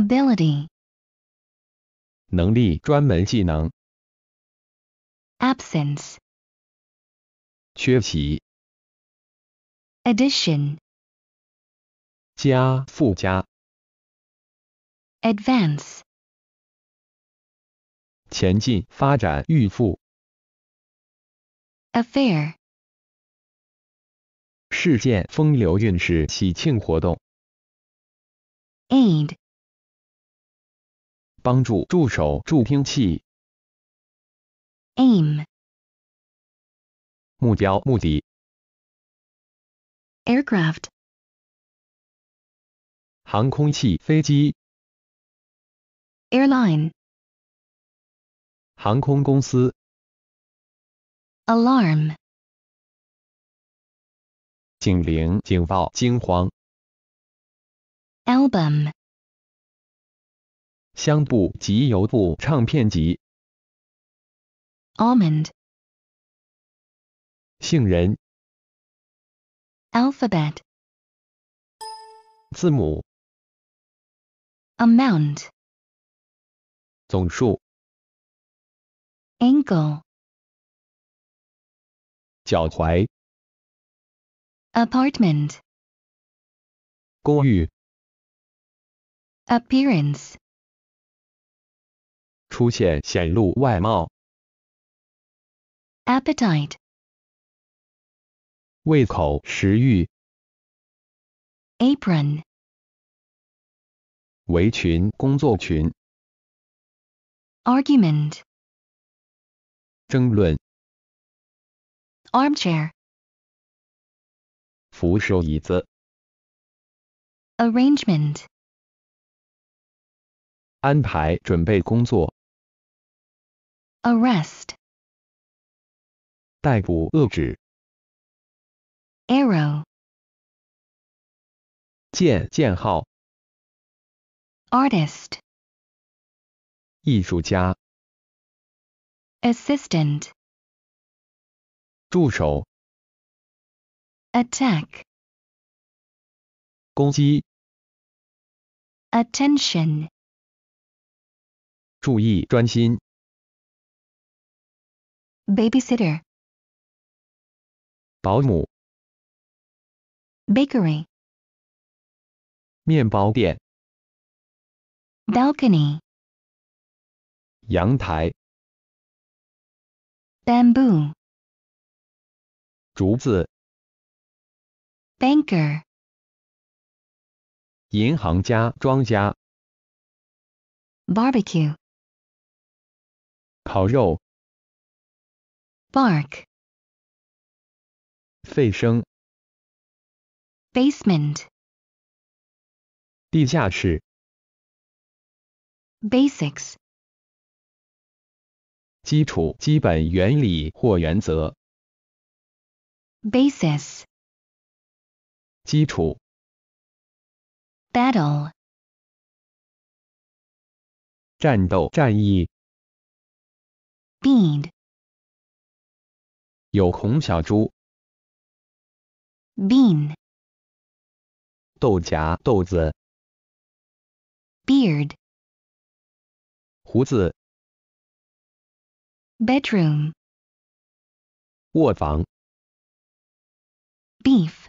ability Advance. 缺席、addition 加、附加、advance 前进、发展、预付、affair 事件、风流韵事、喜庆活动、aid 帮助、助手、助听器。aim 目标、目的。aircraft 航空器、飞机。airline 航空公司。alarm 警铃、警报、惊慌。album 香布及邮布唱片集。Almond，杏仁。Alphabet，字母。Amount，总数。Angle，脚踝。Apartment，公寓。Appearance。出现显露外貌。appetite 胃口、食欲。apron 围裙、工作裙。argument 争论。armchair 扶手椅子。arrangement 安排、准备工作。arrest 逮捕遏制 arrow 剑剑号 artist 艺术家 assistant 助手 attack 攻击 attention 注意专心 babysitter，保姆。bakery，面包店。balcony，阳台。bamboo，竹子。banker，银行家、庄家。barbecue，烤肉。bark 费生 basement 地下室 basics 基础、基本原理或原则 basis 基础 battle 战斗、战役 bead 有红小猪。Bean。豆荚、豆子。Beard。胡子。Bedroom。卧房。Beef。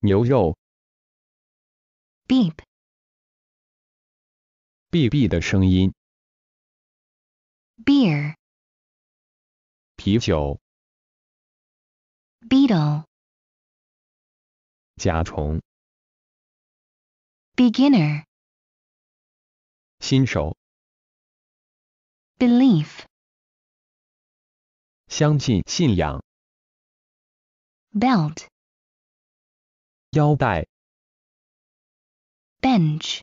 牛肉。Beep。哔哔的声音。Beer。啤酒。Beetle，甲虫。Beginner，新手。Belief，相信、信仰。Belt，腰带。Bench，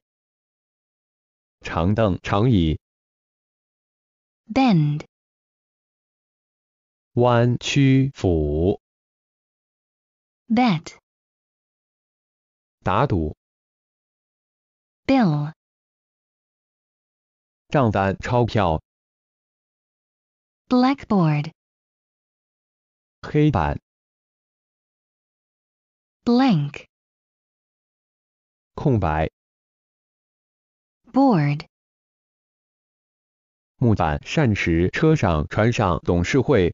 长凳、长椅。Bend。弯曲、俯。Bet。打赌。Bill。账单、钞票。Blackboard。黑板。Blank。空白。Board。木板、膳食、车上、船上、董事会。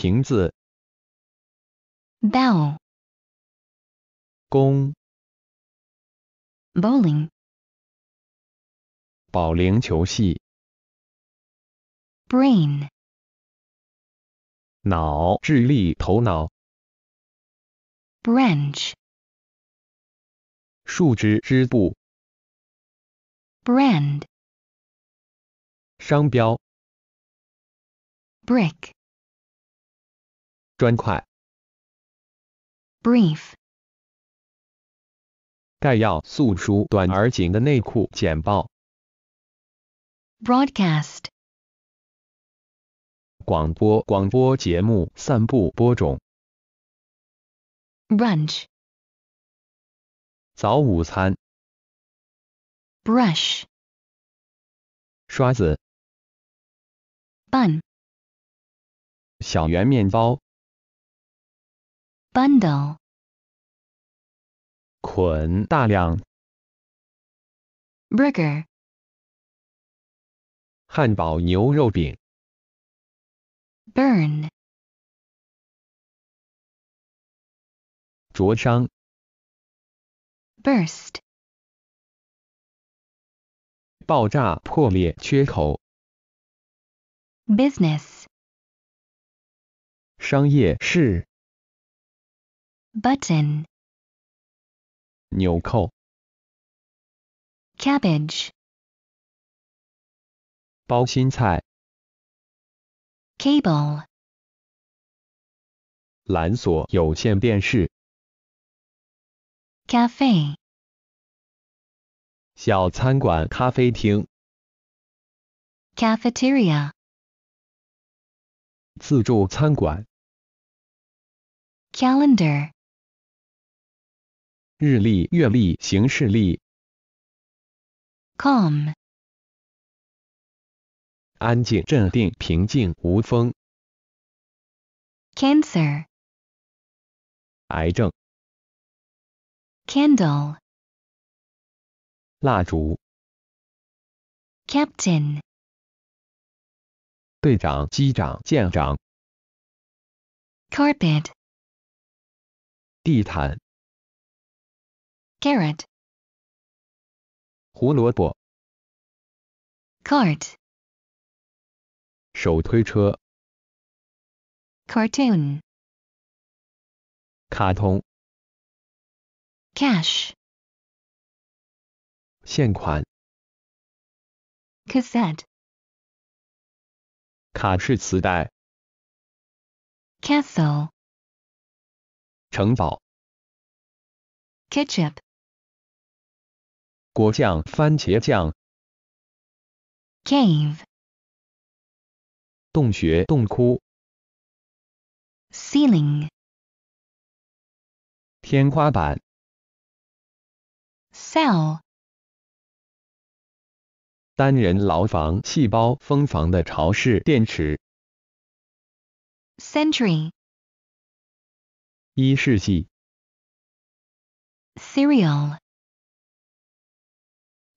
瓶子 bell 弓 bowling 保龄球系 brain 脑智力头脑 branch 树枝支部 brand 商标 brick 砖块。Brief，概要、速书、短而紧的内裤、简报。Broadcast，广播、广播节目、散步，播种。Brunch，早午餐。Brush，刷子。Bun，小圆面包。bundle 捆大量 burger 汉堡牛肉饼 burn 灼伤 burst 爆炸破裂缺口 business 商业是 button 纽扣 cabbage 包心菜 cable 蓝锁有线电视 cafe 小餐馆咖啡厅 cafeteria 自助餐馆 calendar 日历、月历、行事历。calm，安静、镇定、平静、无风。cancer，癌症。candle，蜡烛。captain，队长、机长、舰长。carpet，地毯。carrot 胡萝卜 cart 手推车 cartoon 卡通 cash 现款 cassette 卡式磁带 castle 城堡 ketchup 果酱、番茄酱。cave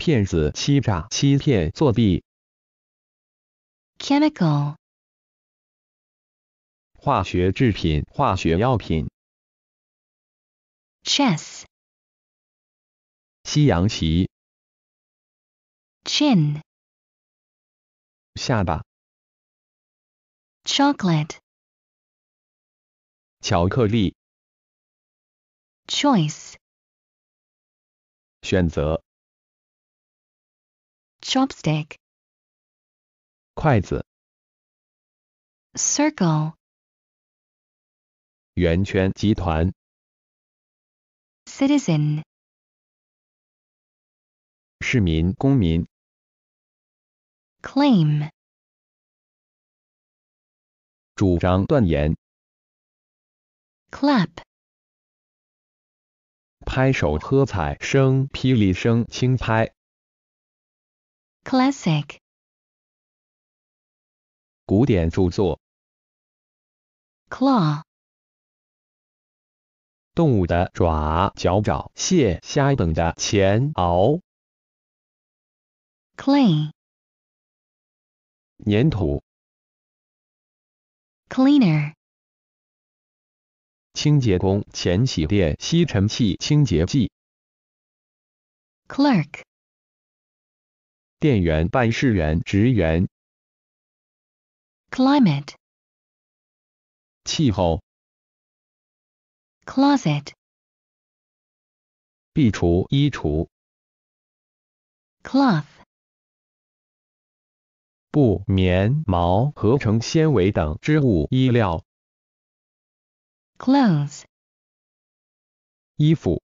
骗子、欺诈、欺骗、作弊。Chemical 化学制品、化学药品。Chess 西洋棋。Chin 下巴。Chocolate 巧克力。Choice 选择。Chopstick. 筷子 Circle. 圆圈集团。Citizen. 市民公民。Claim. 主张断言。Clap. 拍手喝彩声、霹雳声、轻拍。Classic。古典著作。Claw，动物的爪、脚爪、蟹、虾等的前螯。Clay，粘土。Cleaner，清洁工、前洗店、吸尘器、清洁剂。Clerk。店员、办事员、职员。Climate，气候。Closet，壁橱、衣橱。Cloth，布、棉、毛、合成纤维等织物、衣料。Clothes，衣服。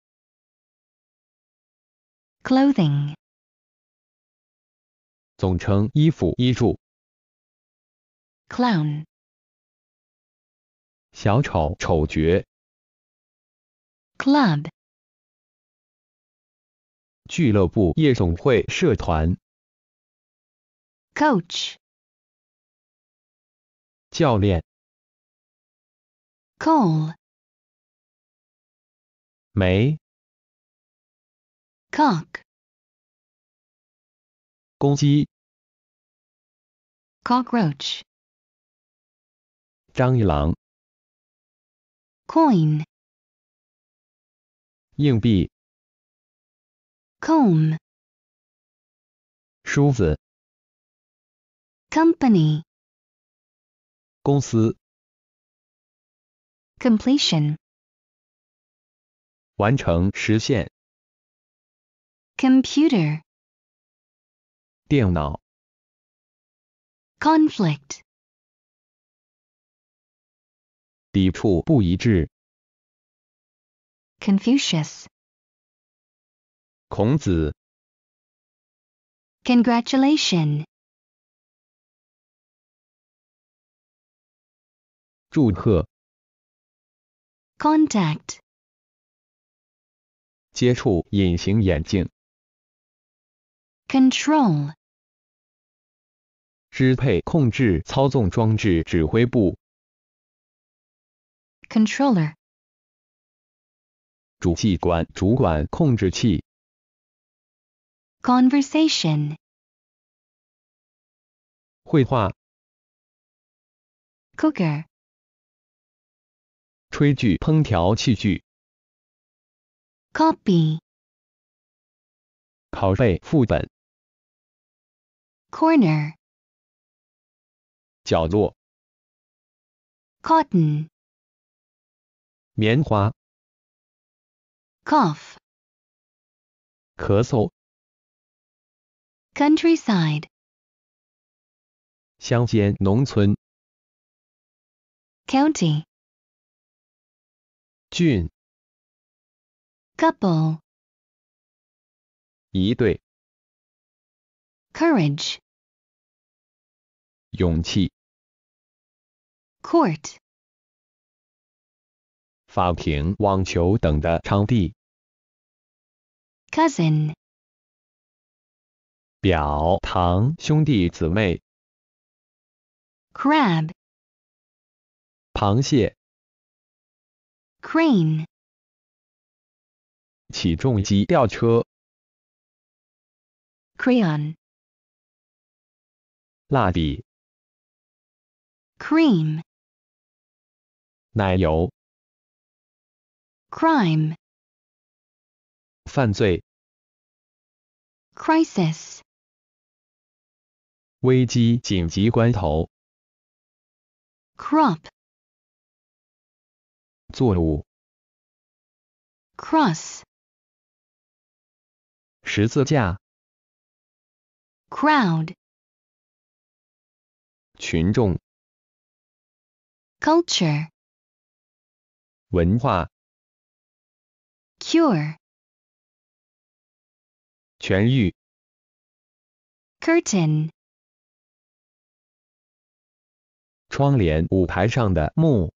Clothing。总称衣服、衣著。Clown，小丑、丑角。Club，俱乐部、夜总会、社团。Coach，教练。Coal，煤。Cock 公鸡 cockroach 张一郎 coin 硬币 comb company completion computer 电脑。Conflict。抵触，不一致。Confucius。孔子。Congratulation。祝贺。Contact。接触，隐形眼镜。Control，支配、控制、操纵装置、指挥部。Controller，主机管、主管、控制器。Conversation，绘画。Cooker，炊具、烹调器具。Copy，拷贝、副本。corner 角落 cotton 棉花 cough 咳嗽 countryside 乡间农村 county 郡 couple 一对 courage 勇气。Court，法庭、网球等的场地。Cousin，表、堂兄弟姊妹。Crab，螃蟹。Crane，起重机、吊车。Crayon，蜡笔。cream 奶油 crime 犯罪 crisis 危机紧急关头 crop 作物 cross 十字架 crowd 群众 culture 文化 cure 痊愈 curtain 窗帘舞台上的幕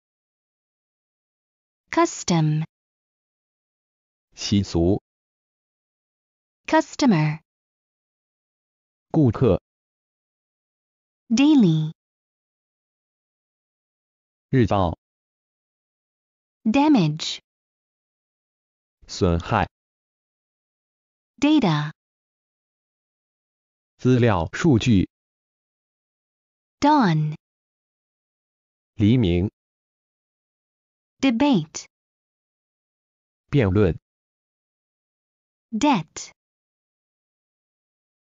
custom 习俗 customer 顾客 daily 日报 damage 损害 data 资料数据 dawn 黎明 debate 辩论 debt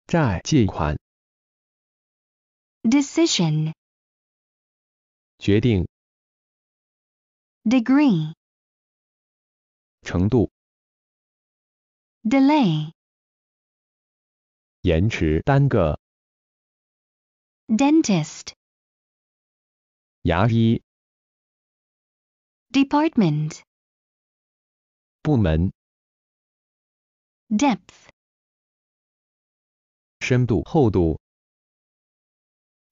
债借款 decision 决定 degree 程度 delay 延迟耽搁 dentist 牙医 department 部门 depth 深度厚度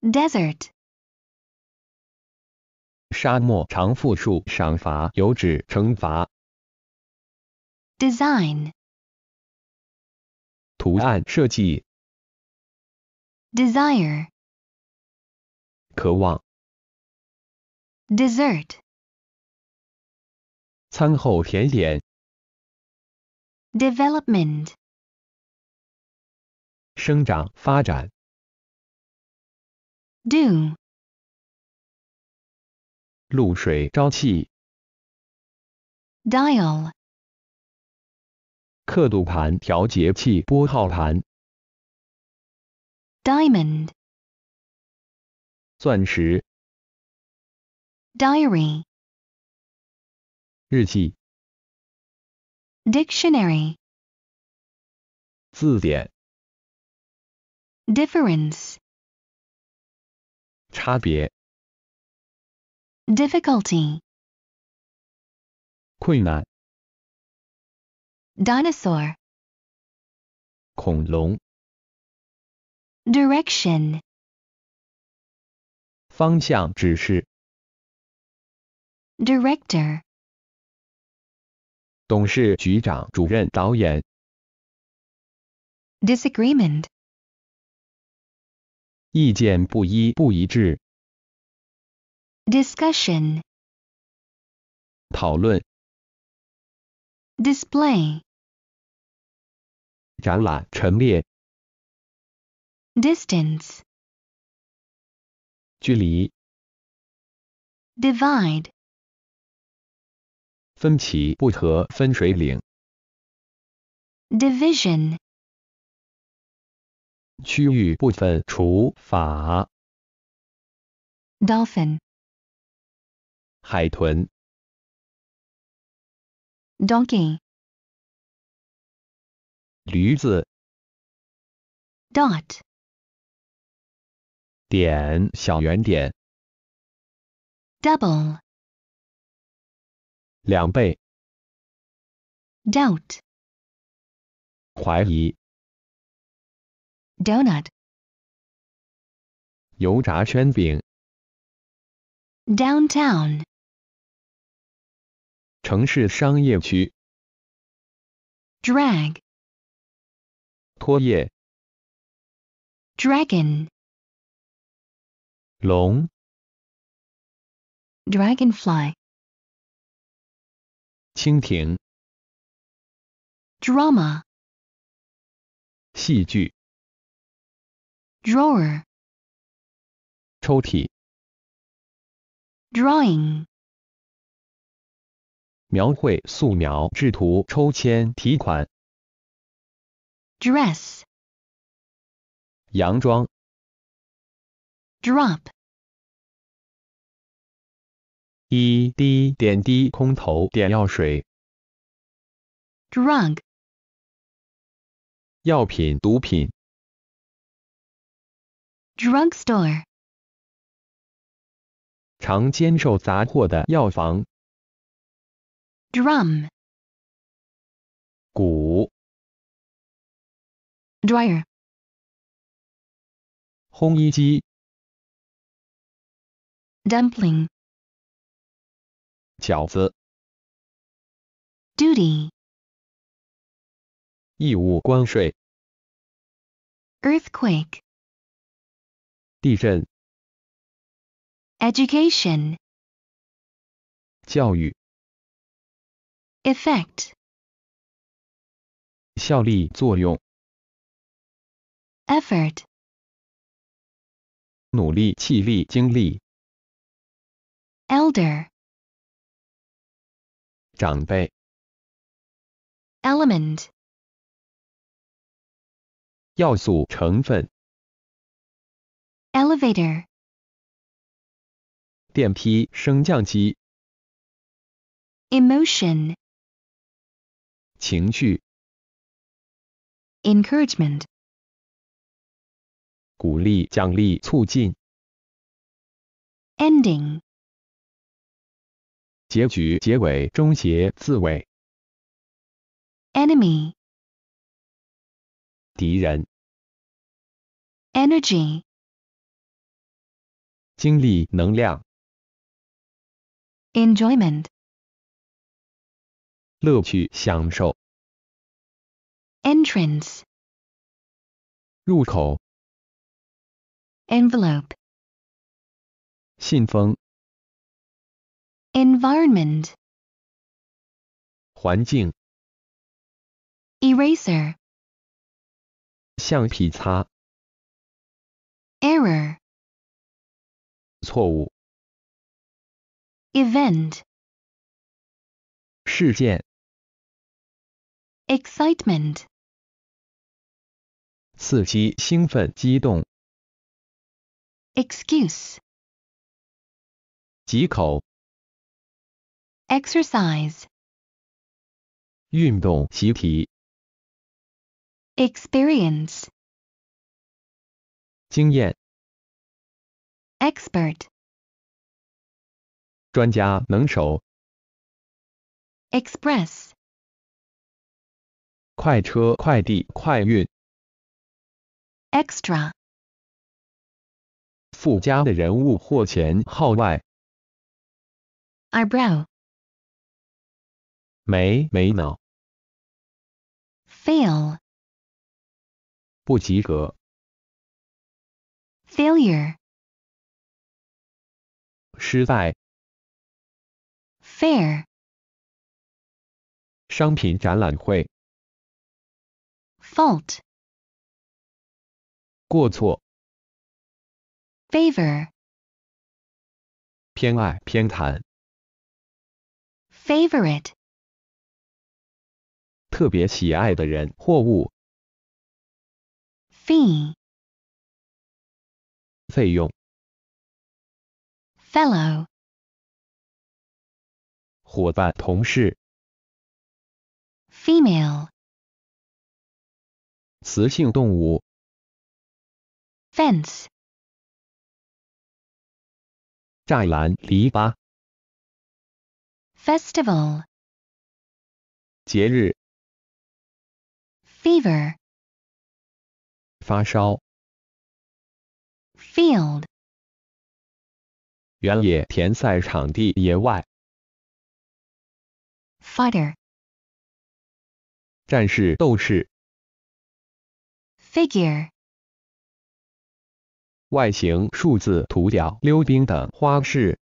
desert 沙漠常复数赏罚，有指惩罚。Design，图案设计。Desire，渴望。Desert，餐后甜点。Development，生长发展。Do 露水沼气。Dial 刻度盘调节器拨号盘。Diamond 钻石。Diary 日记。Dictionary 字典。Difference 差别。difficulty 困难 dinosaur 恐龙 direction 方向指示 director 董事局长主任导演 disagreement 意见不一不一致 discussion 讨论 display 展览陈列 distance 距离 divide 分歧不和分水岭 division 区域部分除法 dolphin 海豚。Donkey。驴子。Dot。点，小圆点。Double。两倍。Doubt。怀疑。Donut。油炸圈饼。Downtown。城市商业区。drag 拖曳。dragon 龙。dragonfly 蜻蜓。drama 戏剧。drawer 抽屉。drawing 描绘、素描、制图、抽签、提款。Dress，洋装。Drop，一滴、点滴、空投、点药水。Drug，药品、毒品。Drugstore，常兼售杂货的药房。drum 鼓 dryer 烘衣机 dumpling 饺子 duty 义务关税 earthquake 地震 education 教育 effect 效力作用 effort 努力气力精力 elder 长辈 element 要素成分 elevator 电梯升降机 emotion 情绪。encouragement，鼓励、奖励、促进。ending，结局、结尾、终结、字尾。enemy，敌人。energy，精力、能量。enjoyment，乐趣享受。entrance 入口 envelope 信封 environment 环境 excitement 刺激、兴奋、激动。excuse 几口。exercise 运动、习题。experience 经验。expert 专家、能手。express 快车、快递、快运。Extra。附加的人物或前号外。Eyebrow。眉眉脑。Fail。不及格。Failure。失败。Fair。商品展览会。fault 过错 favor 偏爱偏袒 favorite 特别喜爱的人或物 fee 费用 fellow 伙伴同事 female 雌性动物。fence，栅栏、篱笆。festival，节日。fever，发烧。field，原野、田赛场地、野外。fighter，战士、斗士。figure。外形、数字、涂鸦、溜冰等花式。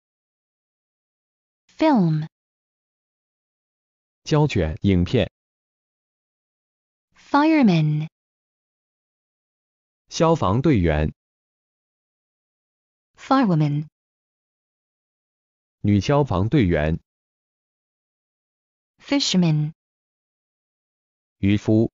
Film。胶卷、影片。Fireman。消防队员。Firewoman。女消防队员。Fisherman。渔夫。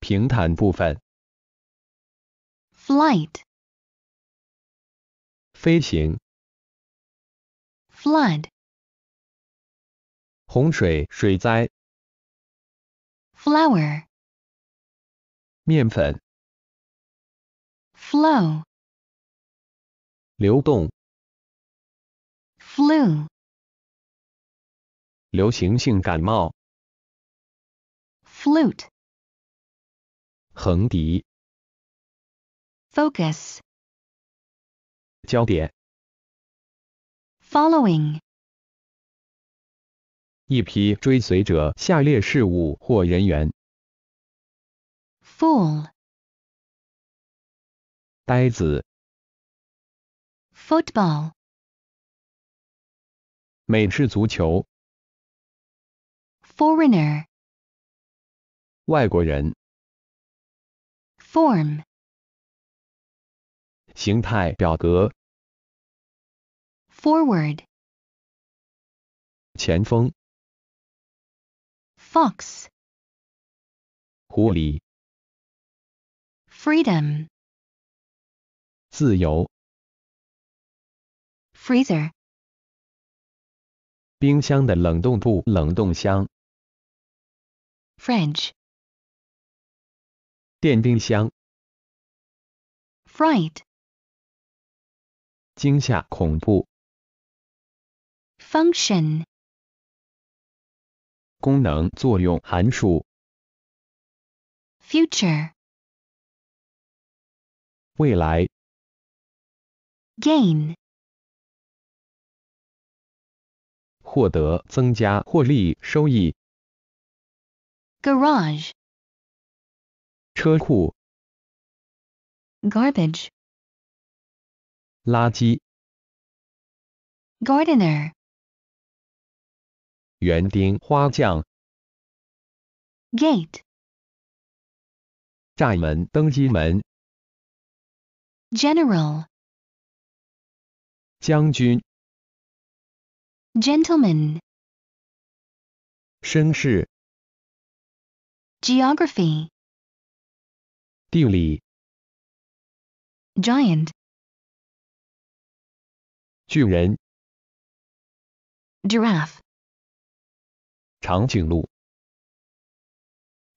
平坦部分。Flight，飞行。Flood，洪水、水灾。Flour，面粉。Flow，流动。Flu，流行性感冒。Flute。横笛。Focus，焦点。Following，一批追随者下列事物或人员。Fool，呆子。Football，美式足球。Foreigner，外国人。form 形态表格 forward 前锋 fox 狐狸 freedom 自由 freezer 冰箱的冷冻库冷冻箱 French. 电冰箱。Fright。惊吓，恐怖。Function。功能，作用，函数。Future。未来。Gain。获得，增加，获利，收益。Garage。garbage 垃圾 gardener 园丁花匠 gate 栅门登机门 general 将军 gentleman 绅士 geography Diuli. Giant. 巨人 Giraffe. 长颈鹿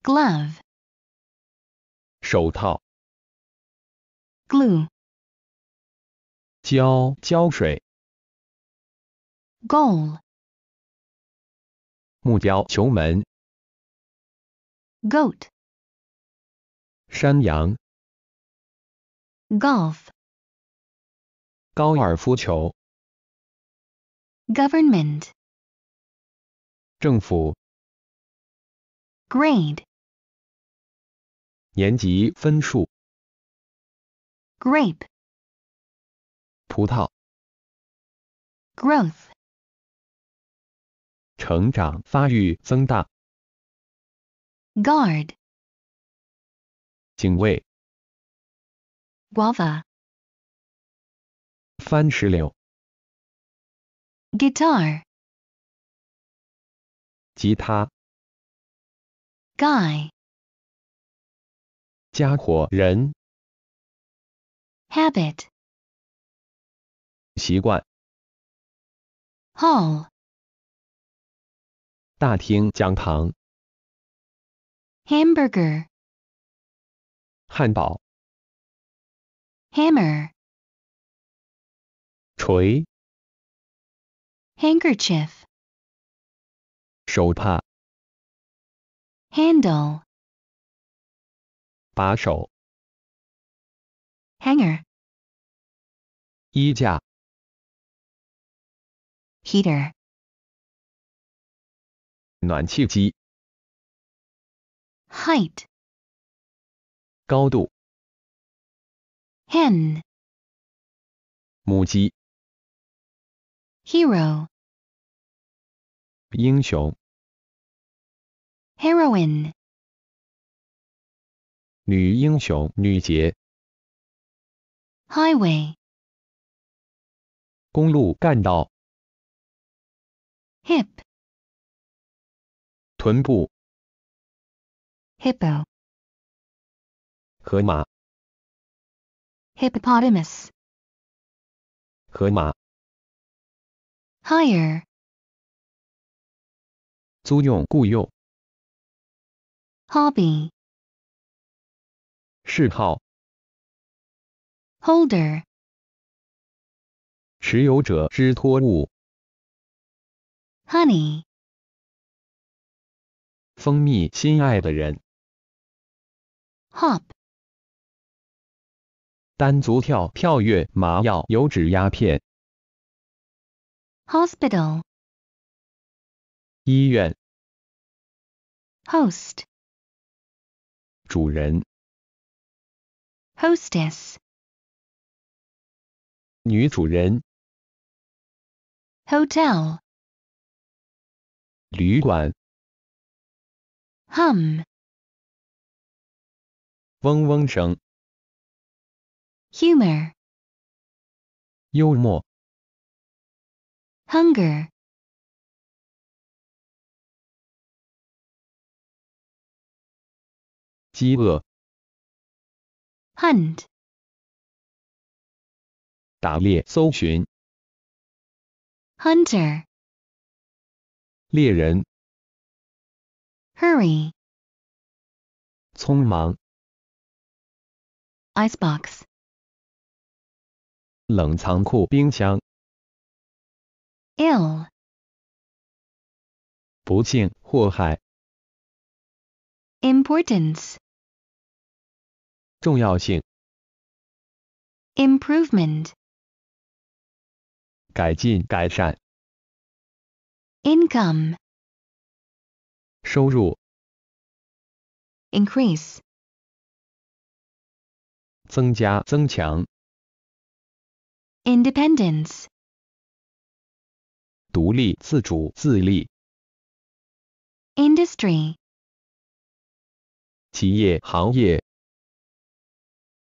Glove. 手套 Glue. 胶胶水 Goal. 木雕球门 Goat. 山羊，golf，高尔夫球，government，政府，grade，年级分数，grape，葡萄，growth，成长、发育、增大，guard。警卫。Guava. 番石榴、Guitar. 吉他、Guy. 家伙、人、Habit. 习惯、Hall. 大厅、讲堂。Hamburger. 汉堡 hammer 锤 handkerchief 手帕 handle 把手 hanger 衣架 heater height 高度。Hen。母鸡。Hero。英雄。Heroine。女英雄、女杰。Highway。公路、干道。Hip。臀部。Hippo。河马 hippopotamus hire hobby holder honey hop 单足跳，跳跃。麻药，油脂，鸦片。Hospital 医院。Host 主人。Hostess 女主人。Hotel 旅馆。Hum 嗡嗡声。humor 幽默 hunger 饥饿 hunt 打猎搜寻 hunter 猎人 hurry 匆忙 icebox 冷藏库冰箱。ill 不幸、祸害。importance 重要性。improvement 改进、改善。income 收入。increase 增加、增强。independence 独立、自主、自立。industry 企业、行业。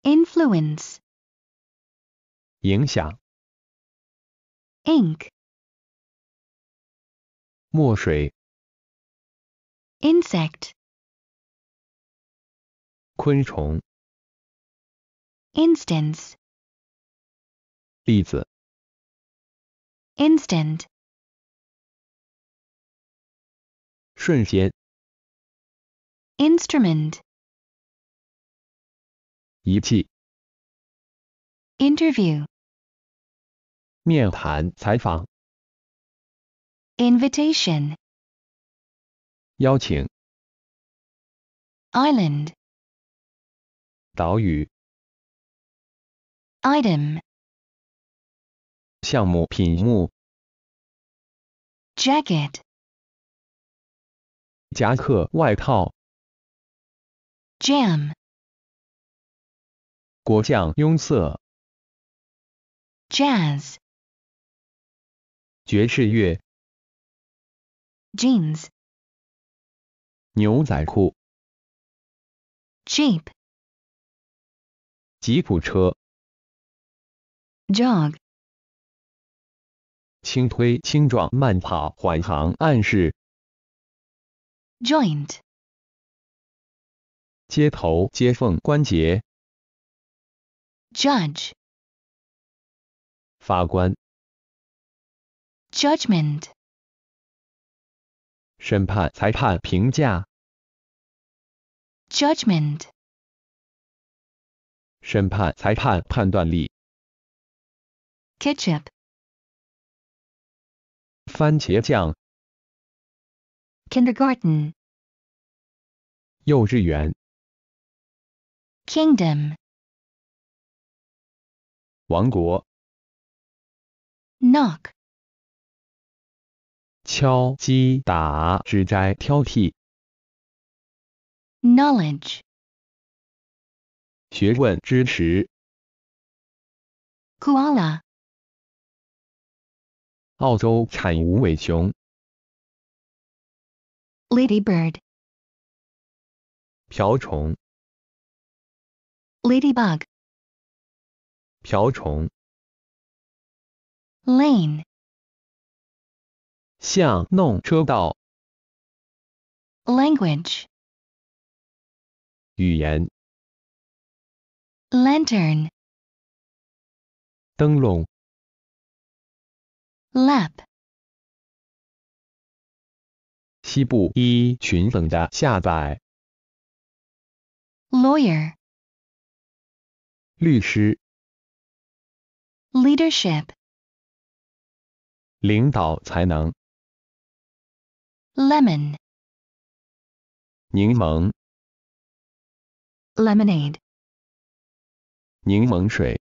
influence 影响。ink 墨水。insect Instance. 例子。Instant，瞬间。Instrument，仪器。Interview，面谈、采访。Invitation，邀请。Island，岛屿。Item。项目、品目。Jacket。夹克、外套。Jam。果酱、拥塞。Jazz。爵士乐。Jeans。牛仔裤。j e e p 吉普车。Jog。轻推、轻撞、慢跑、缓行，暗示 joint 接头、接缝、关节 judge 法官番茄酱。Kindergarten。幼稚园。Kingdom。王国。Knock。敲击打，指摘挑剔。Knowledge。学问知识。Koala。澳洲产无尾熊。Ladybird。瓢虫。Ladybug。瓢虫。Lane。巷弄车道。Language。语言。Lantern。灯笼。Lap. lap。西部一群粉的下摆。lawyer，律师。leadership，领导才能。lemon，柠檬。lemonade，柠檬水。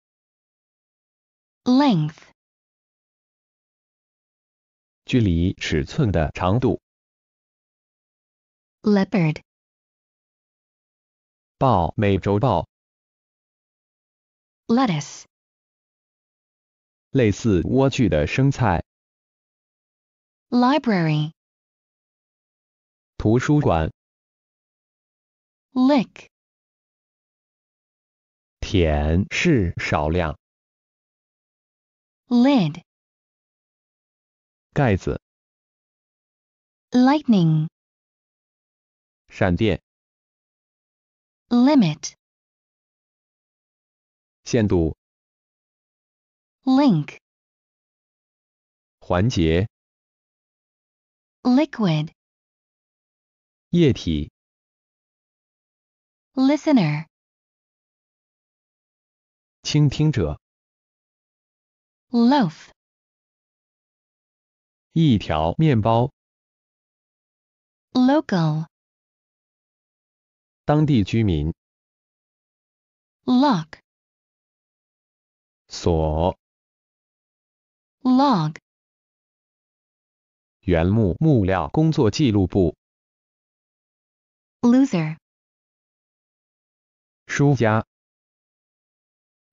length。距离、尺寸的长度。Leopard，报，美洲豹。Lettuce，类似莴苣的生菜。Library，图书馆。Lick，舔，是少量。Lid。盖子。Lightning，闪电。Limit，限度。Link，环节。Liquid，液体。Listener，倾听者。Loaf。一条面包。Local，当地居民。Lock，锁。Log，原木、木料、工作记录簿。Loser，输家。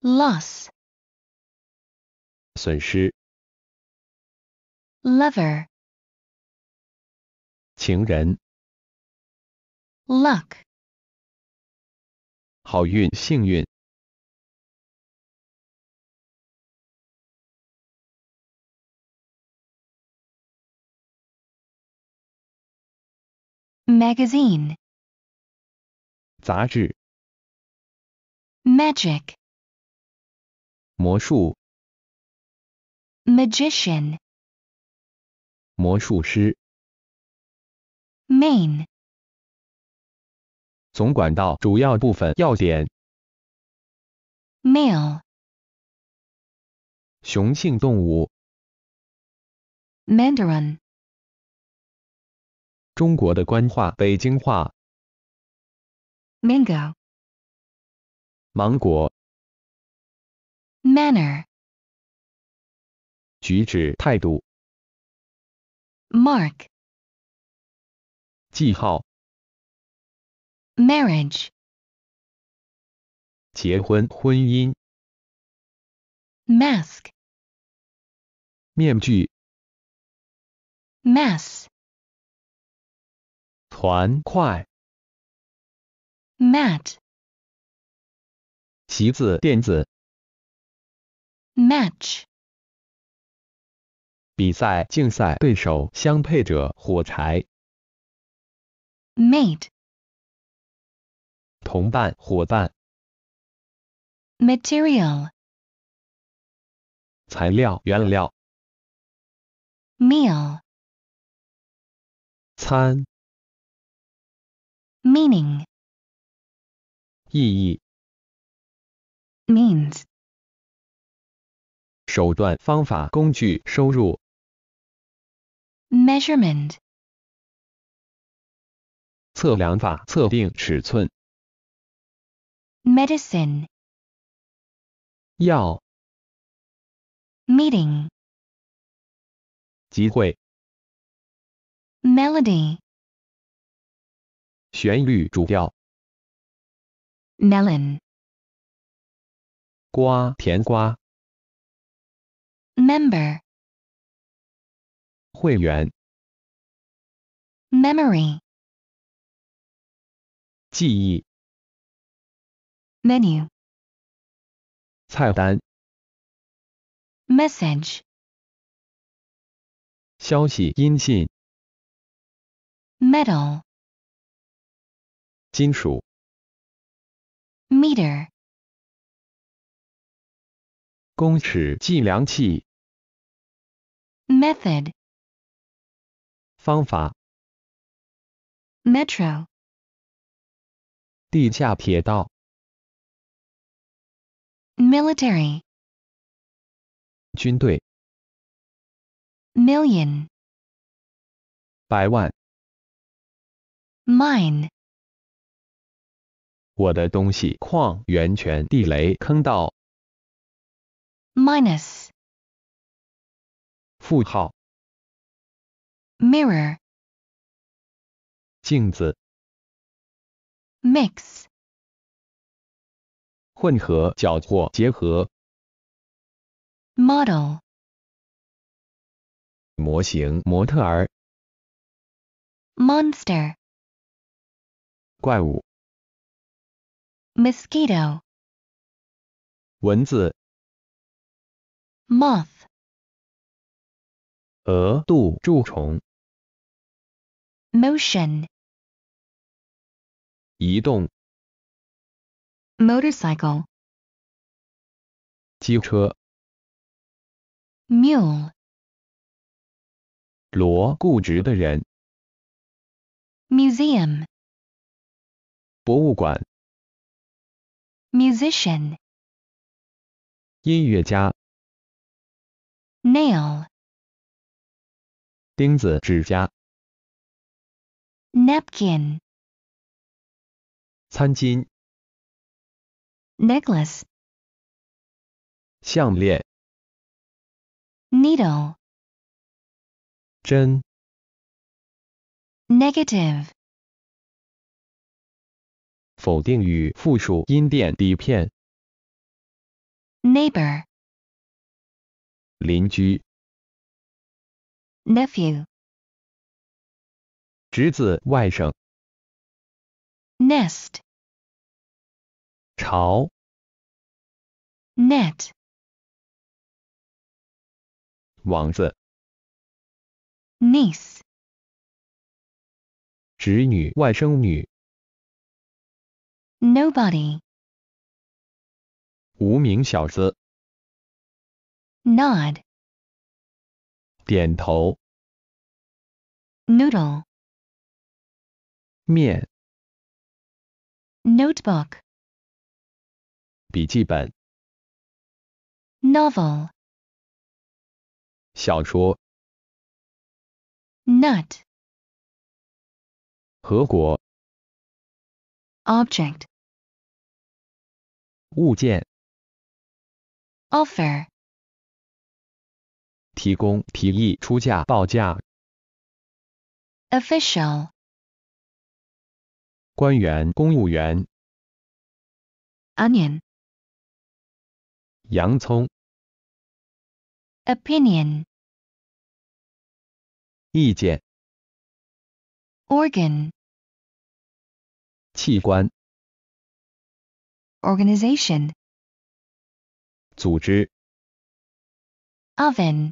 Loss，损失。lover 情人 luck 好运幸运 magazine 杂志 magic 魔术 magician 魔术师。Main。总管道，主要部分，要点。Male。雄性动物。Mandarin。中国的官话，北京话。Mango。芒果。Manner。举止，态度。mark 记号 marriage 结婚婚姻 mask 面具 mass 团块 mat 棋子垫子 match 比赛、竞赛、对手、相配者、火柴、mate、同伴、伙伴、material、材料、原料、meal、餐、meaning、意义、means、手段、方法、工具、收入。measurement Medicine. 药 meeting Melon. Melon. Member. 会员。Memory。记忆。Menu。菜单。Message。消息、音信。Metal。金属。Meter。公尺、计量器。Method。方法。Metro。地下铁道。Military。军队。Million。百万。Mine。我的东西矿源泉地雷坑道。Minus。负号。mirror 镜子 mix 混合、搅和、结合 model 模型、模特儿 monster 怪物 mosquito 蚊子 moth 额度蛀虫。motion 移动 motorcycle 机车 mule 罗固执的人 museum 博物馆 musician 音乐家 nail 钉子、指甲。napkin。餐巾。necklace。项链。needle。针。negative。否定语，复数，阴垫，底片。neighbor。邻居。nephew 侄子外甥 nest 巢 net 网子 niece 侄女外甥女 nobody 无名小子 nod 点头。noodle 面 notebook 笔记本 novel 小说 nut 核果 object 物件 offer 提供提议出价报价。official 官员公务员。onion 洋葱。opinion 意见。organ 器官。organization 组织。oven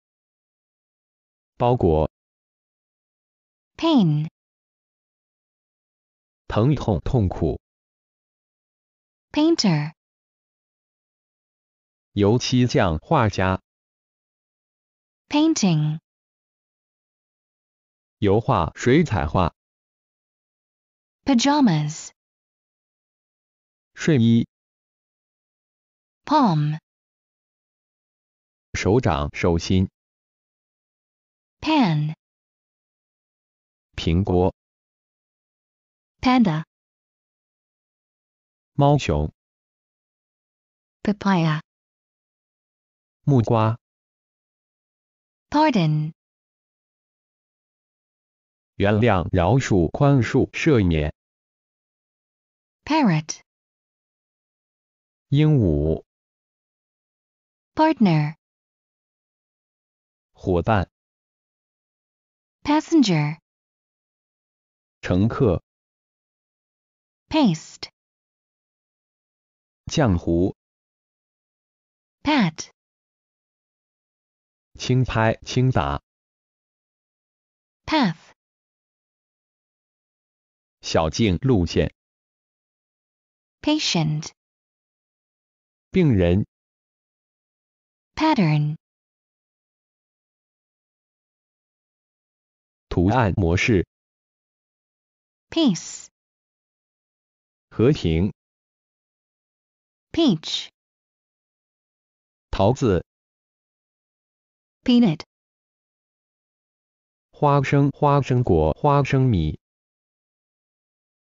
包裹。pain。疼痛痛苦。painter。油漆匠画家。painting。油画水彩画。pajamas。睡衣。palm。手掌手心。pan 苹果 panda 猫熊 papaya 木瓜 pardon 原谅、饶恕、宽恕、赦免 parrot 鹦鹉 partner 伙伴 passenger 乘客 paste 浆糊 pat 轻拍轻打 path 小径路线 patient 病人 pattern 图案模式。Peace。和平。Peach。桃子。Peanut。花生、花生果、花生米。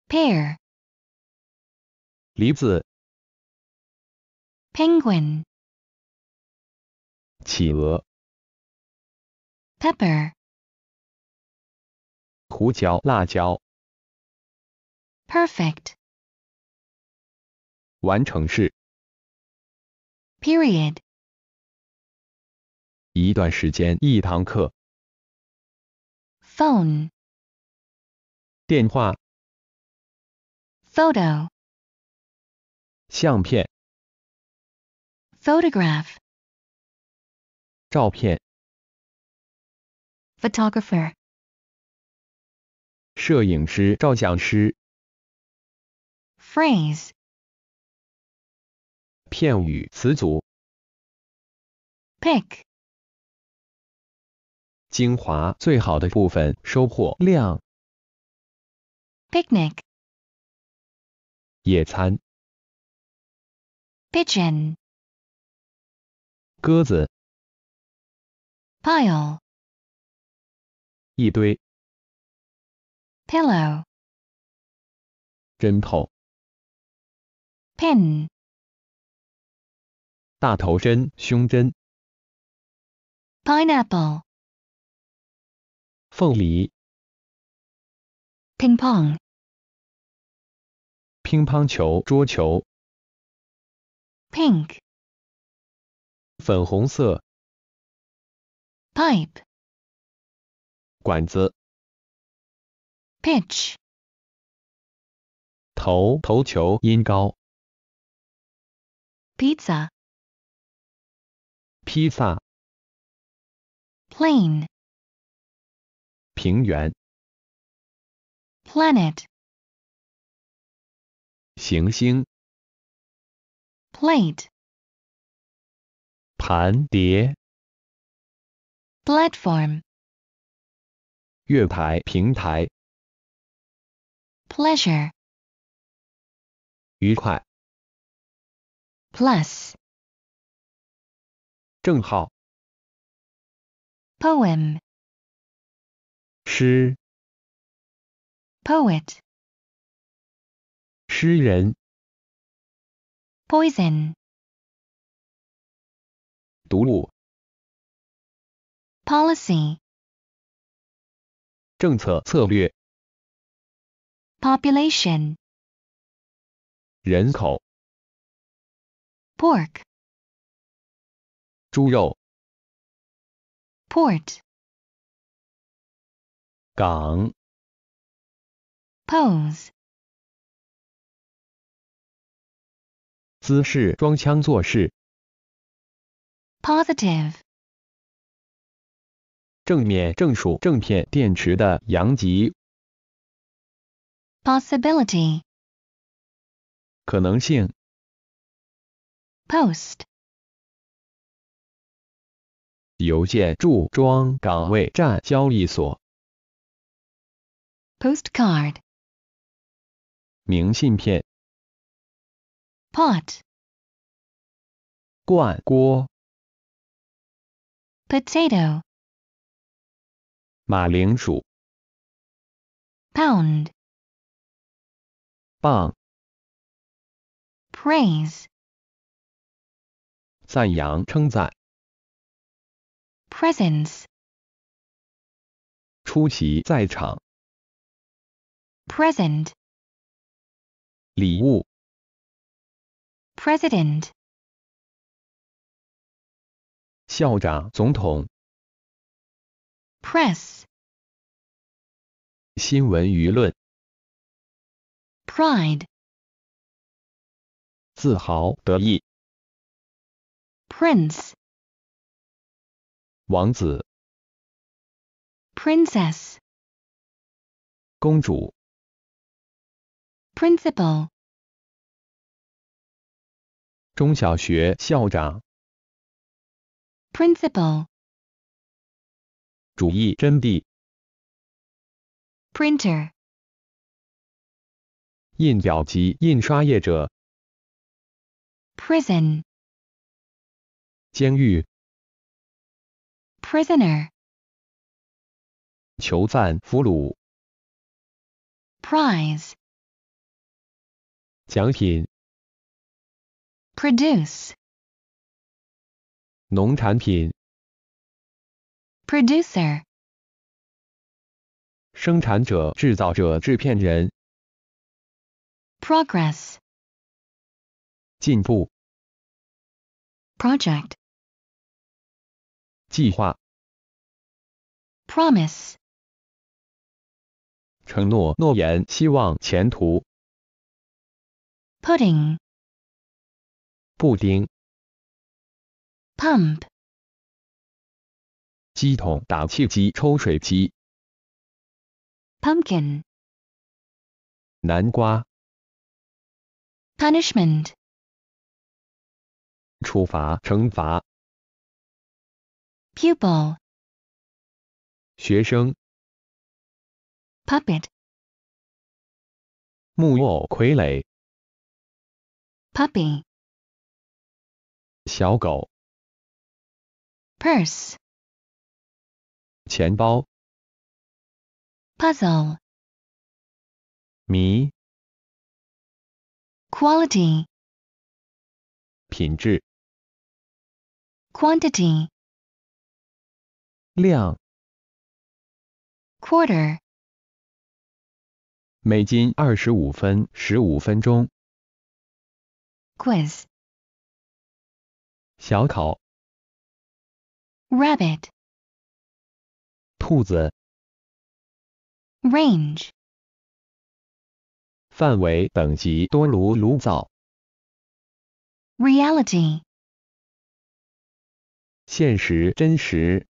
Pear。梨子。Penguin。企鹅。Pepper。胡椒、辣椒。Perfect。完成式。Period。一段时间，一堂课。Phone。电话。Photo。相片。Photograph。照片。Photographer。摄影师、照相师。Phrase，片语、词组。Pick，精华、最好的部分、收获量。Picnic，野餐。Pigeon，鸽子。Pile，一堆。Pillow，枕头。Pin，大头针、胸针。Pineapple，凤梨。Ping pong，乒乓球、桌球。Pink，粉红色。Pipe，管子。pitch 头头球音高 pizza 披萨 plain 平原 planet 月台平台 pleasure 愉快 plus 正号 poem 诗 poet 诗人 poison 毒物 policy 政策策略 population 人口 pork 猪肉 port 港 pose 姿势装腔作势 positive 正面正数正片电池的阳极 possibility 可能性 post 邮件驻装岗位站交易所 postcard 明信片 pot 罐锅 potato 马铃薯 pound 棒。praise，赞扬、称赞。presence，出席、在场。present，礼物。president，校长、总统。press，新闻、舆论。pride 自豪得意 prince 王子 princess 公主 principal 中小学校长 principal 主义真谛 printer 印表及印刷业者 prison 监狱 prisoner 囚犯俘虏 prize 奖品 produce 农产品 producer 生产者制造者制片人 Progress. 进步 Project. 计划 Promise. 承诺、诺言、希望、前途 Pudding. 布丁 Pump. 鸡桶、打气机、抽水机 Pumpkin. 南瓜 punishment Pupil. Puppet. Puppy. 学生。puppet Purse. 小狗。purse Puzzle. 谜。quality 品质 quantity 量 quarter Quiz. 小考 rabbit 兔子 range 范围等级多炉炉灶。Reality。现实真实。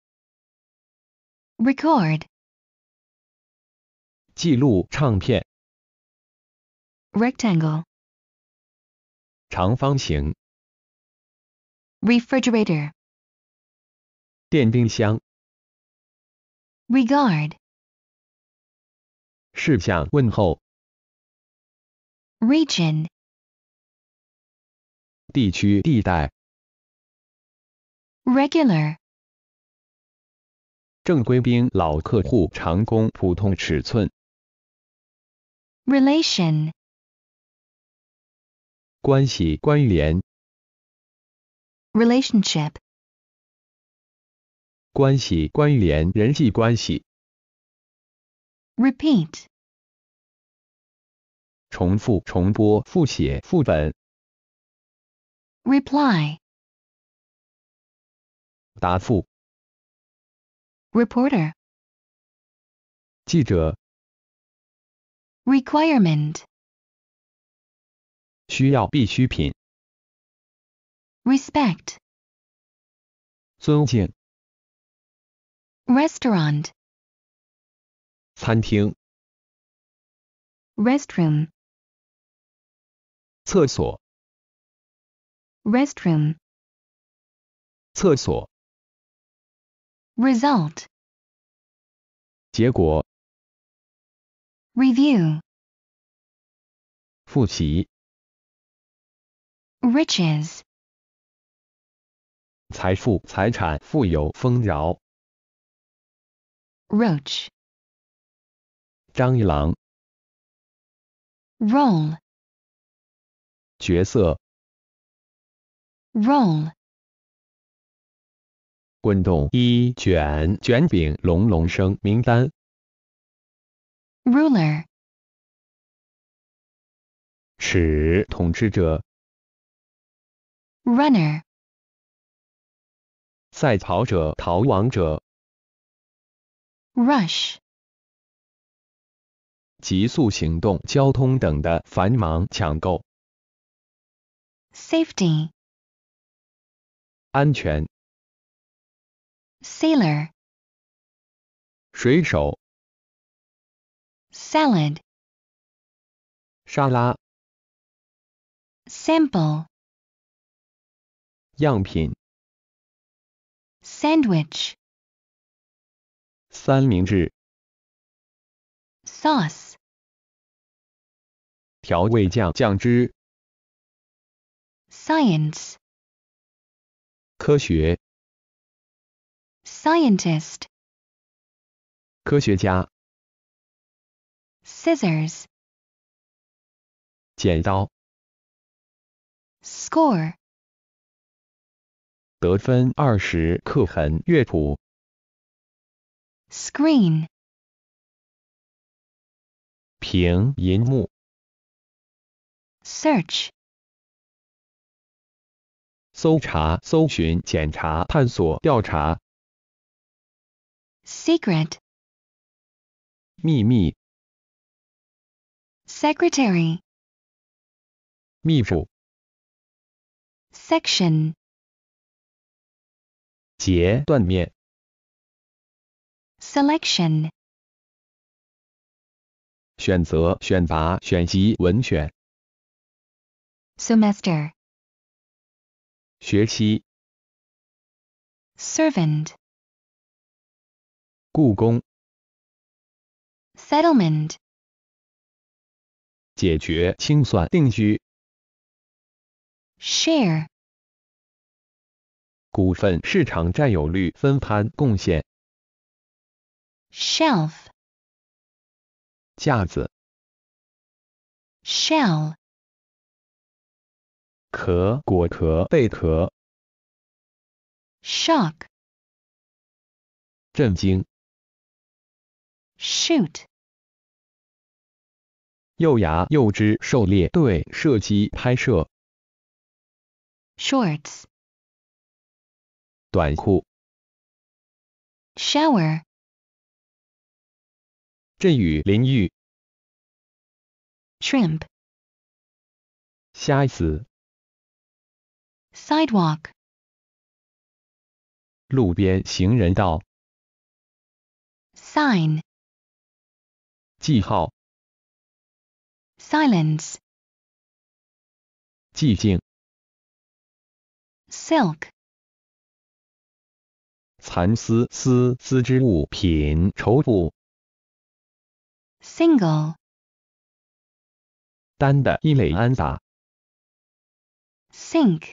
Record。记录唱片。Rectangle。长方形。Refrigerator。电冰箱。Regard。事项问候。region 地区地带 regular 正规兵老客户长工普通尺寸 relation 关系关联 relationship 关系关联人际关系 repeat 重复、重播、复写、副本。reply 答复。reporter requirement, respect, restaurant, restroom. 厕所 restroom 厕所 result 结果 review 复习 riches 财富、财产、富有、丰饶 roach 蟑螂 roll 角色。Roll，滚动。一卷卷饼。隆隆声。名单。Ruler，齿统治者。Runner，赛跑者。逃亡者。Rush，急速行动。交通等的繁忙抢购。safety 安全 sailor 水手 salad 沙拉 sample 样品 sandwich 三明治 sauce 调味酱酱汁 science 科学 scientist 科学家 scissors 剪刀 score 得分二十刻痕乐谱 screen 屏银幕 search 搜查、搜寻、检查、探索、调查。Secret。秘密。Secretary。秘书。Section。节、断面。Selection。选择、选拔、选集、文选。Semester。学期。Servant。故宫。Settlement。解决、清算、定居。Share。股份、市场占有率、分摊、贡献。Shelf。架子。Shell。壳、果壳、贝壳。Shock。震惊。Shoot。幼芽、幼枝、狩猎队、射击、拍摄。Shorts。短裤。Shower。阵雨、淋浴。Shrimp。虾子。sidewalk 路边行人道 sign 记号 silence 寂静 silk 蚕丝丝丝织物品绸布 single 单的伊蕾安达 sink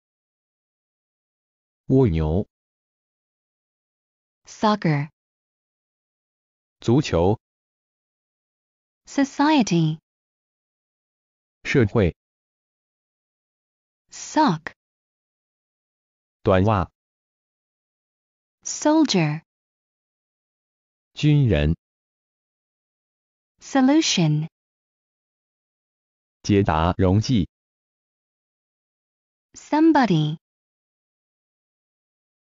蜗牛。Soccer，足球。Society，社会。Sock，短袜。Soldier，军人。Solution，解答溶剂。Somebody。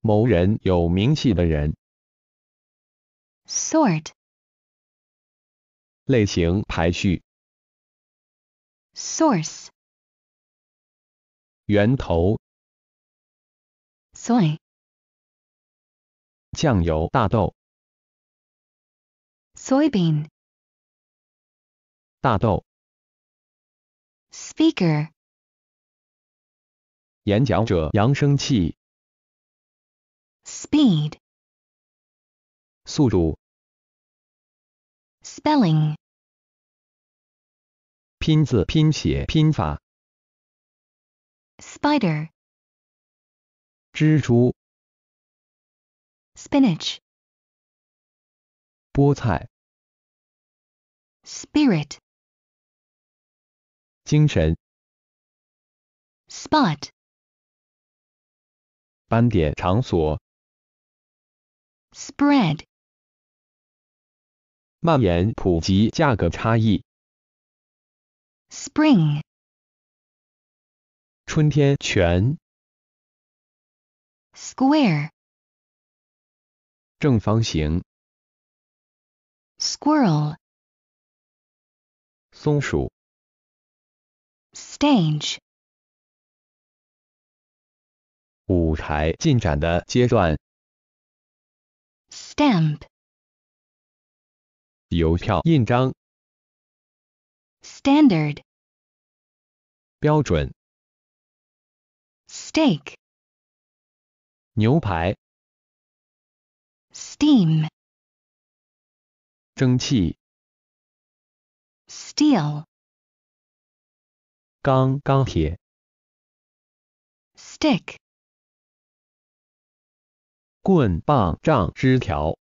某人有名气的人。Sort。类型排序。Source。源头。Soy。酱油大豆。Soybean。大豆。Speaker。演讲者扬声器。speed 速度 spelling 拼字、拼写、拼法 spider 蜘蛛 spinach 菠菜 spirit 精神 spot 斑点场所 spread 蔓延普及价格差异。Spring 春天全 square 正方形。Squirrel 松鼠。Stage 舞台进展的阶段。Stamp. 邮票印章。Standard. 标准。Steak. 牛排。Steam. 蒸汽。Steel. 钢钢铁。Stick. 棍棒杖枝条。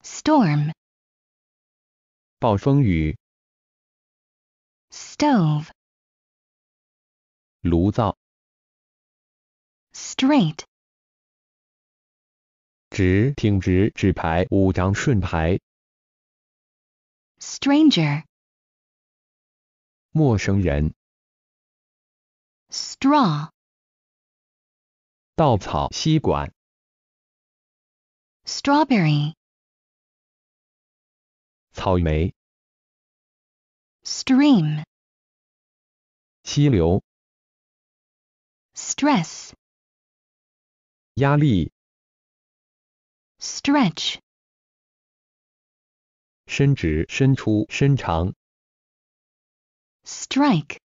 Storm，暴风雨。Stove，炉灶。Straight，直挺直直排五张顺排。Stranger，陌生人。Straw。稻草吸管 strawberry 草莓 stream 溪流 stress 压力 stretch 伸直、伸出、伸长 strike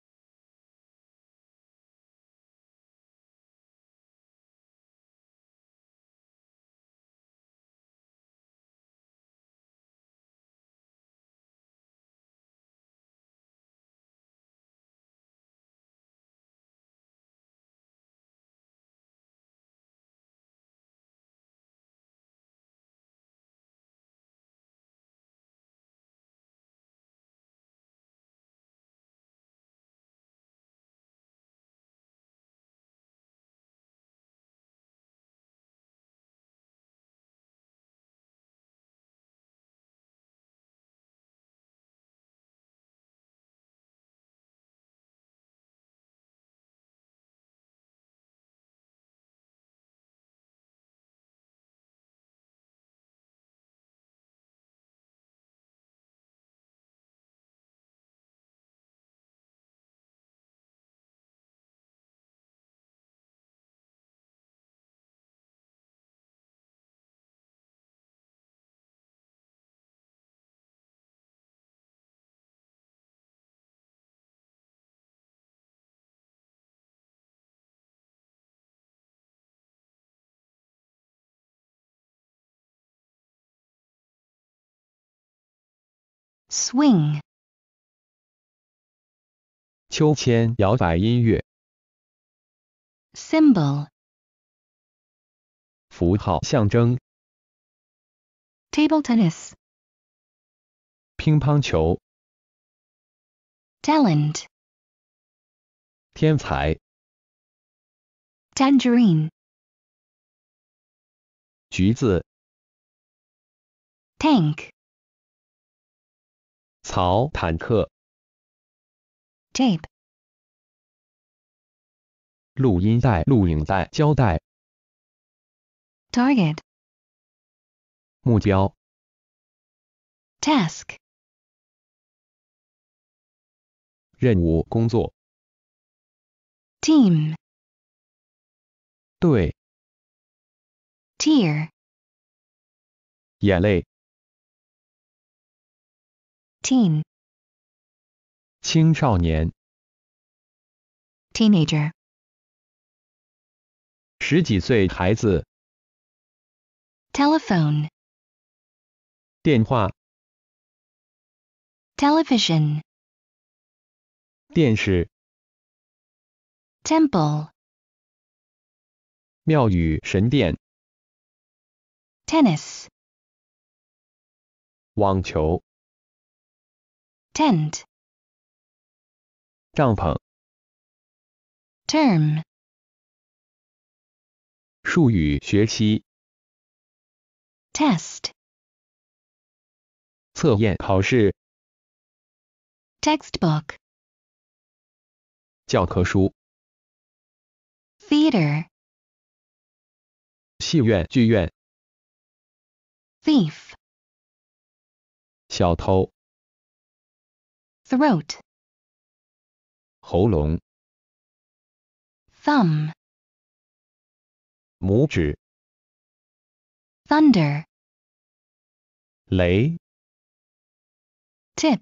Swing. 秋千，摇摆，音乐。Symbol. 符号，象征。Table tennis. 乒乓球。Talent. 天才。Tangerine. 橘子。Tank. 草，坦克。tape，录音带，录影带，胶带。target，目标。task，任务，工作。team，对。tear，眼泪。teen 青少年 teenager 十几岁孩子 telephone 电话 television 电视 temple 庙宇神殿 tennis 网球 tent 帐篷 term 术语学期 test 测验考试 textbook 教科书 theater 戏院剧院 thief 小偷 throat 喉咙 thumb 拇指 thunder 雷 tip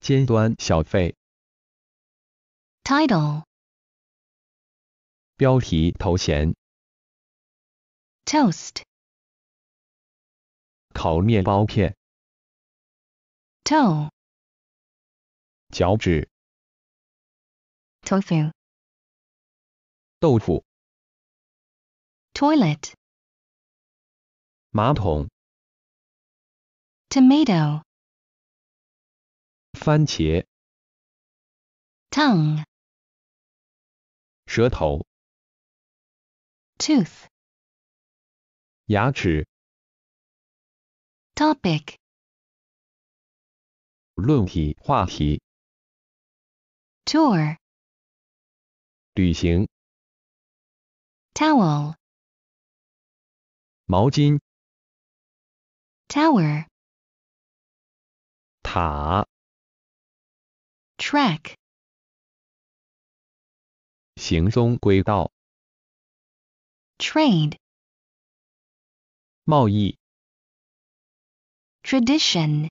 尖端小费 title 标题头衔 toast 烤面包片 toe 脚趾 tofu 豆腐 toilet 马桶 tomato 番茄 tongue 舌头 tooth 牙齿 topic 论题话题。tour 旅行。towel 毛巾。tower 塔。track 行踪轨道。trade 贸易。tradition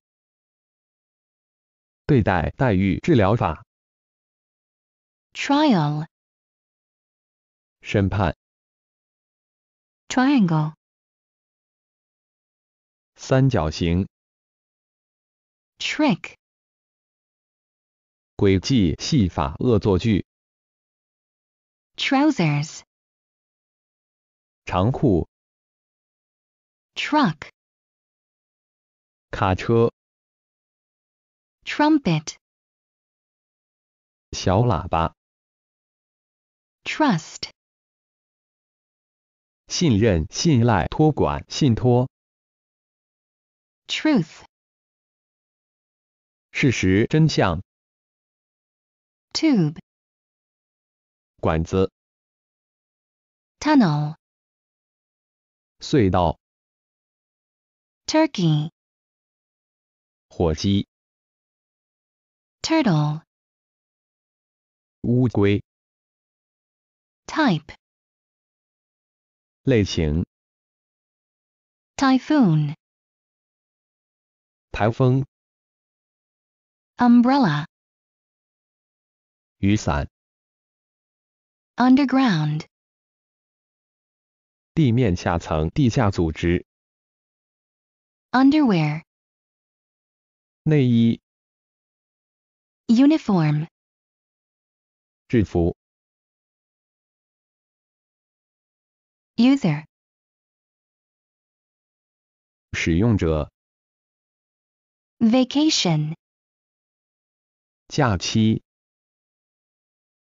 对待、待遇、治疗法。Trial。审判。Triangle。三角形。Trick。诡计、戏法、恶作剧。Trousers。长裤。Truck。卡车。Trumpet。小喇叭。Trust。信任、信赖、托管、信托。Truth。事实、真相。Tube。管子。Tunnel。隧道。Turkey。火鸡。Turtle. turtle, 乌龟 type, 类型 typhoon, 台风 umbrella, 雨伞 underground, 地面下层地下组织 underwear, 内衣 Uniform. User. Vacation. 制服。User. 使用者。Vacation. 假期。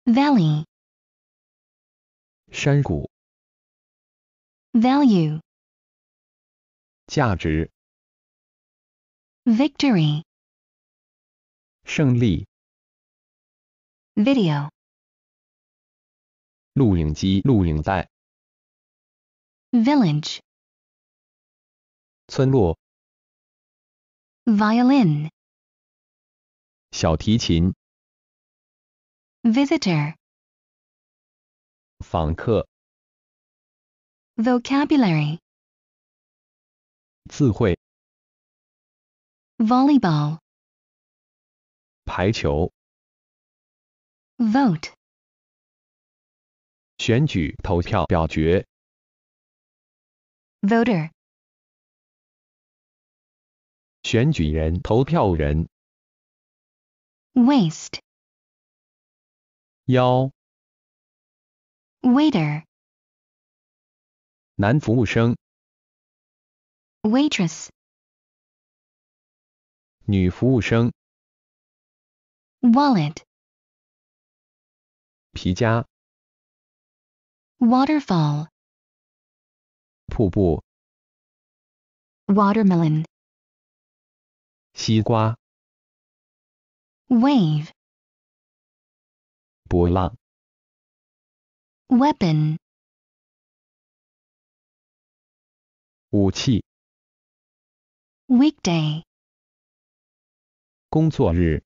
Valley. 山谷。Value. Victory. 胜利。Video。录影机、录影带。Village。村落。Violin。小提琴。Visitor。访客。Vocabulary。词汇。Volleyball。排球。Vote。选举、投票、表决。Voter。选举人、投票人。Waist。腰。Waiter。男服务生。Waitress。女服务生。wallet 皮夹 waterfall 瀑布 watermelon 西瓜 wave 波浪 weapon 武器 weekday 工作日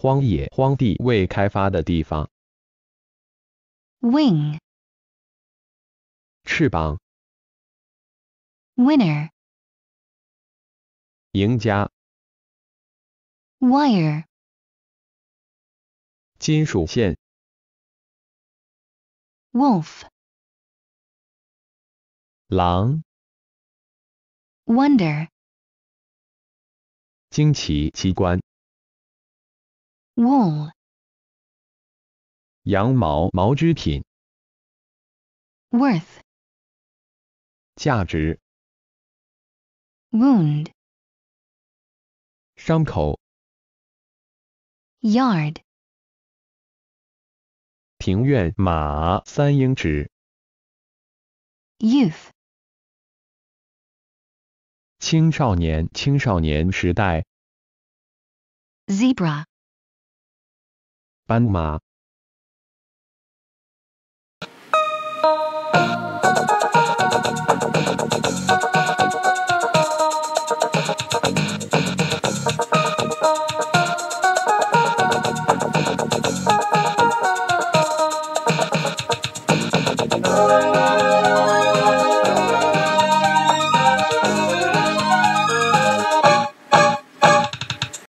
荒野、荒地、未开发的地方。Wing，翅膀。Winner，赢家。Wire，金属线。Wolf，狼。Wonder，惊奇、奇观。wool 羊毛毛织品 worth 价值 wound 伤口 yard 庭院马三英尺 youth 青少年青少年时代 zebra 斑马。